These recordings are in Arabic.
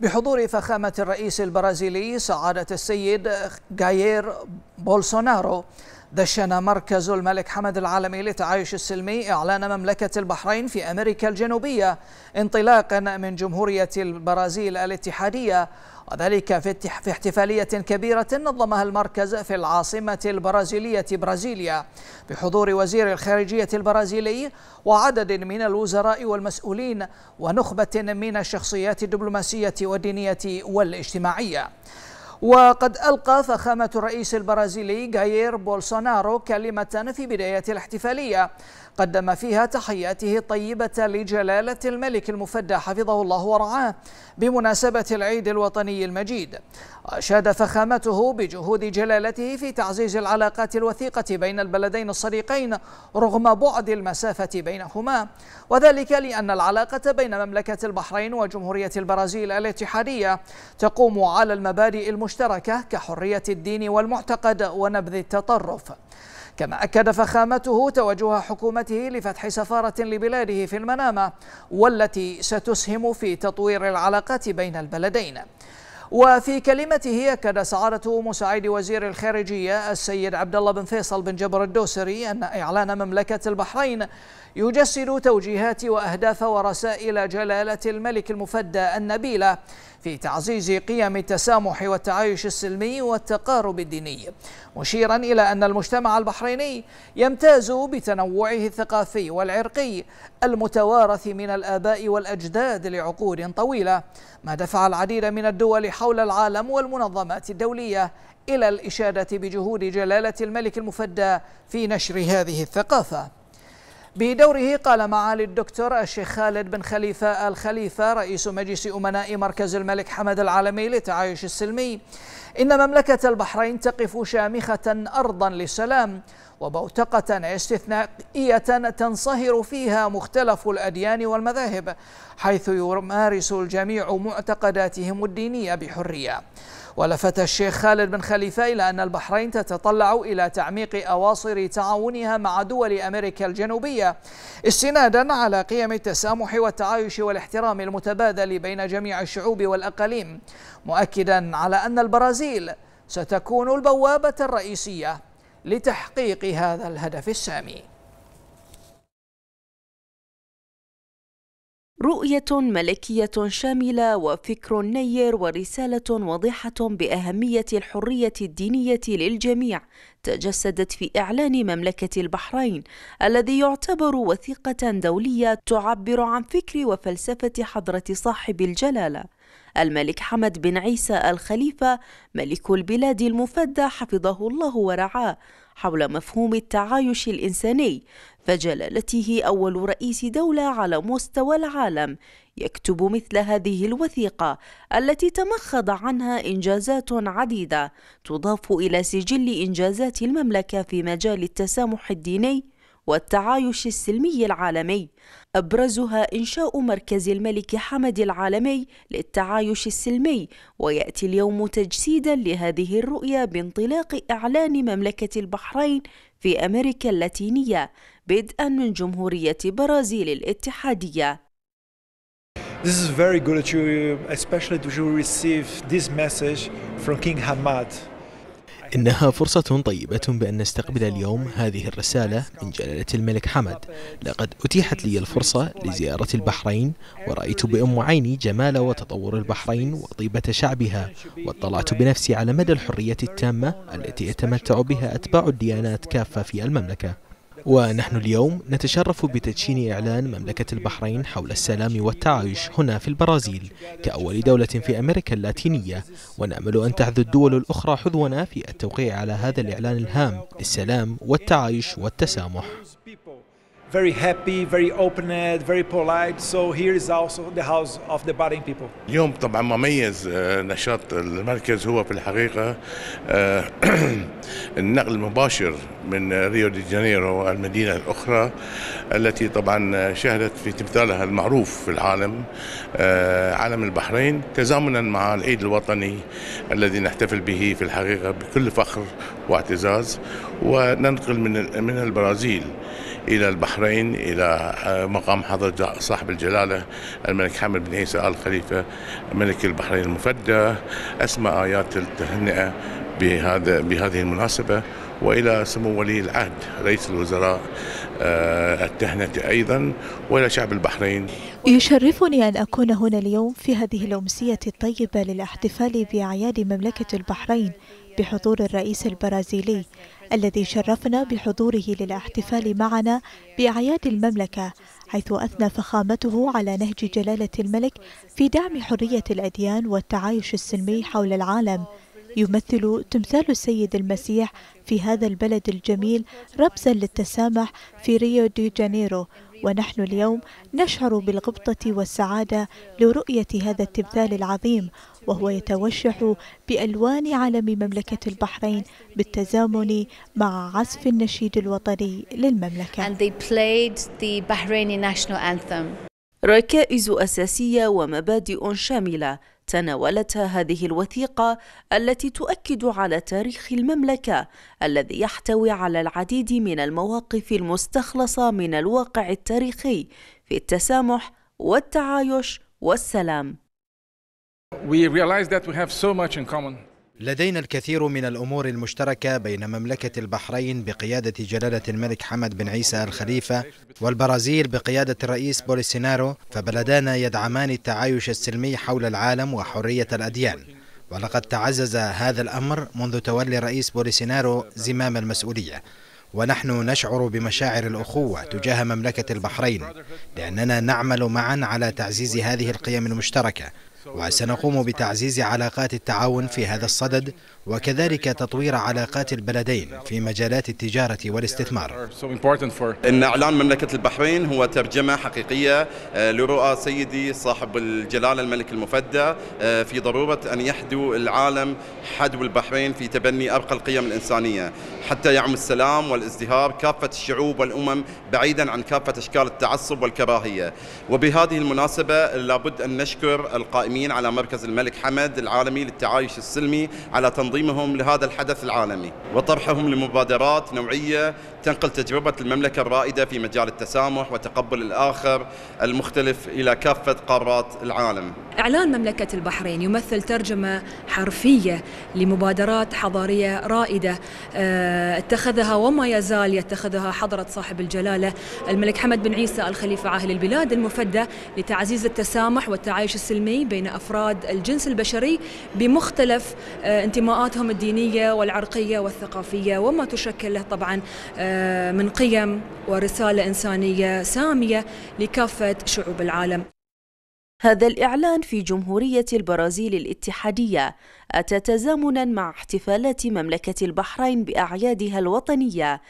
بحضور فخامة الرئيس البرازيلي سعادة السيد غاير بولسونارو دشن مركز الملك حمد العالمي للتعايش السلمي إعلان مملكة البحرين في أمريكا الجنوبية انطلاقا من جمهورية البرازيل الاتحادية وذلك في احتفالية كبيرة نظمها المركز في العاصمة البرازيلية برازيليا بحضور وزير الخارجية البرازيلي وعدد من الوزراء والمسؤولين ونخبة من الشخصيات الدبلوماسية والدينية والاجتماعية وقد ألقى فخامة الرئيس البرازيلي غاير بولسونارو كلمة في بداية الاحتفالية قدم فيها تحياته الطيبة لجلالة الملك المفدى حفظه الله ورعاه بمناسبة العيد الوطني المجيد أشاد فخامته بجهود جلالته في تعزيز العلاقات الوثيقة بين البلدين الصديقين رغم بعد المسافة بينهما وذلك لأن العلاقة بين مملكة البحرين وجمهورية البرازيل الاتحادية تقوم على المبادئ المتحدة مشتركة كحرية الدين والمعتقد ونبذ التطرف كما أكد فخامته توجه حكومته لفتح سفارة لبلاده في المنامة والتي ستسهم في تطوير العلاقات بين البلدين وفي كلمته أكد سعادة مساعد وزير الخارجية السيد عبد الله بن فيصل بن جبر الدوسري أن إعلان مملكة البحرين يجسد توجيهات وأهداف ورسائل جلالة الملك المفدى النبيلة في تعزيز قيم التسامح والتعايش السلمي والتقارب الديني مشيرا إلى أن المجتمع البحريني يمتاز بتنوعه الثقافي والعرقي المتوارث من الآباء والأجداد لعقود طويلة ما دفع العديد من الدول حول العالم والمنظمات الدولية إلى الإشادة بجهود جلالة الملك المفدى في نشر هذه الثقافة بدوره قال معالي الدكتور الشيخ خالد بن خليفة الخليفة رئيس مجلس أمناء مركز الملك حمد العالمي للتعايش السلمي إن مملكة البحرين تقف شامخة أرضا للسلام وبوتقة استثنائية تنصهر فيها مختلف الأديان والمذاهب حيث يمارس الجميع معتقداتهم الدينية بحرية ولفت الشيخ خالد بن خليفة إلى أن البحرين تتطلع إلى تعميق أواصر تعاونها مع دول أمريكا الجنوبية استنادا على قيم التسامح والتعايش والاحترام المتبادل بين جميع الشعوب والأقاليم مؤكدا على أن البرازيل ستكون البوابة الرئيسية لتحقيق هذا الهدف السامي رؤية ملكية شاملة وفكر نير ورسالة واضحة بأهمية الحرية الدينية للجميع تجسدت في إعلان مملكة البحرين الذي يعتبر وثيقة دولية تعبر عن فكر وفلسفة حضرة صاحب الجلالة الملك حمد بن عيسى الخليفة ملك البلاد المفدى حفظه الله ورعاه حول مفهوم التعايش الإنساني فجلالته أول رئيس دولة على مستوى العالم يكتب مثل هذه الوثيقة التي تمخض عنها إنجازات عديدة تضاف إلى سجل إنجازات المملكة في مجال التسامح الديني والتعايش السلمي العالمي أبرزها إنشاء مركز الملك حمد العالمي للتعايش السلمي ويأتي اليوم تجسيدا لهذه الرؤية بانطلاق إعلان مملكة البحرين في أمريكا اللاتينية بدءا من جمهورية برازيل الاتحادية This is very good to you, especially to receive this message from King Hamad. إنها فرصة طيبة بأن نستقبل اليوم هذه الرسالة من جلالة الملك حمد لقد أتيحت لي الفرصة لزيارة البحرين ورأيت بأم عيني جمال وتطور البحرين وطيبة شعبها واطلعت بنفسي على مدى الحرية التامة التي يتمتع بها أتباع الديانات كافة في المملكة ونحن اليوم نتشرف بتدشين إعلان مملكة البحرين حول السلام والتعايش هنا في البرازيل كأول دولة في أمريكا اللاتينية ونأمل أن تحذو الدول الأخرى حذونا في التوقيع على هذا الإعلان الهام للسلام والتعايش والتسامح very happy, very open-head, very polite. So here is also the house of the Bahrain people. اليوم طبعا مميز آه، نشاط المركز هو في الحقيقة آه، النقل المباشر من ريو دي جانيرو المدينة الأخرى التي طبعا شهدت في تمثالها المعروف في العالم آه، عالم البحرين تزامنا مع العيد الوطني الذي نحتفل به في الحقيقة بكل فخر واعتزاز وننقل من من البرازيل إلى البحرين إلى آه، مقام حضرة صاحب الجلالة الملك حمد بن عيسى آل خليفة ملك البحرين المفدى أسمى آيات التهنئة بهذا بهذه المناسبة والى سمو ولي العهد رئيس الوزراء آه، التهنئه ايضا والى شعب البحرين. يشرفني ان اكون هنا اليوم في هذه الامسيه الطيبه للاحتفال باعياد مملكه البحرين بحضور الرئيس البرازيلي الذي شرفنا بحضوره للاحتفال معنا بأعياد المملكة حيث أثنى فخامته على نهج جلالة الملك في دعم حرية الأديان والتعايش السلمي حول العالم يمثل تمثال السيد المسيح في هذا البلد الجميل رمزا للتسامح في ريو دي جانيرو ونحن اليوم نشعر بالغبطة والسعادة لرؤية هذا التمثال العظيم وهو يتوشح بألوان علم مملكة البحرين بالتزامن مع عزف النشيد الوطني للمملكة. And they played the Bahraini national anthem. ركائز أساسية ومبادئ شاملة تناولتها هذه الوثيقة التي تؤكد على تاريخ المملكة الذي يحتوي على العديد من المواقف المستخلصة من الواقع التاريخي في التسامح والتعايش والسلام. We realize that we have so much in common. لدينا الكثير من الأمور المشتركة بين مملكة البحرين بقيادة جلالة الملك حمد بن عيسى الخليفة والبرازيل بقيادة الرئيس بوليسينارو فبلدانا يدعمان التعايش السلمي حول العالم وحرية الأديان ولقد تعزز هذا الأمر منذ تولي الرئيس بوليسينارو زمام المسؤولية ونحن نشعر بمشاعر الأخوة تجاه مملكة البحرين لأننا نعمل معا على تعزيز هذه القيم المشتركة وسنقوم بتعزيز علاقات التعاون في هذا الصدد وكذلك تطوير علاقات البلدين في مجالات التجارة والاستثمار إن إعلان مملكة البحرين هو ترجمة حقيقية آه، لرؤى سيدي صاحب الجلالة الملك المفدى آه، في ضرورة أن يحدو العالم حدو البحرين في تبني أرقى القيم الإنسانية حتى يعم السلام والازدهار كافة الشعوب والأمم بعيدا عن كافة أشكال التعصب والكراهية وبهذه المناسبة لابد أن نشكر القائمين على مركز الملك حمد العالمي للتعايش السلمي على تنظيم تنظيمهم لهذا الحدث العالمي وطرحهم لمبادرات نوعية تنقل تجربة المملكة الرائدة في مجال التسامح وتقبل الآخر المختلف إلى كافة قارات العالم إعلان مملكة البحرين يمثل ترجمة حرفية لمبادرات حضارية رائدة آه، اتخذها وما يزال يتخذها حضرة صاحب الجلالة الملك حمد بن عيسى الخليفة عاهل البلاد المفدى لتعزيز التسامح والتعايش السلمي بين أفراد الجنس البشري بمختلف آه، انتماءات قنواتهم الدينية والعرقية والثقافية وما تشكل له طبعا آه، من قيم ورسالة إنسانية سامية لكافة شعوب العالم هذا الإعلان في جمهورية البرازيل الاتحادية أتى تزامنا مع احتفالات مملكة البحرين بأعيادها الوطنية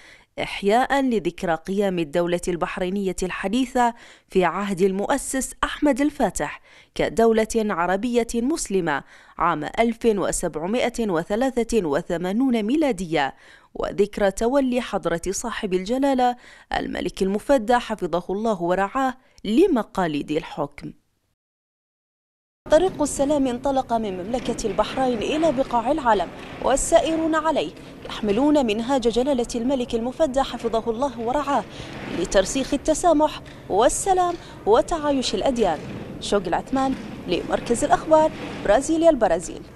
إحياء لذكرى قيام الدولة البحرينية الحديثة في عهد المؤسس أحمد الفاتح كدولة عربية مسلمة عام 1783 ميلادية وذكرى تولي حضرة صاحب الجلالة الملك المفدى حفظه الله ورعاه لمقاليد الحكم طريق السلام انطلق من مملكة البحرين إلى بقاع العالم والسائرون عليه يحملون منهاج جلالة الملك المفدى حفظه الله ورعاه لترسيخ التسامح والسلام وتعايش الأديان شوق العثمان لمركز الأخبار برازيليا البرازيل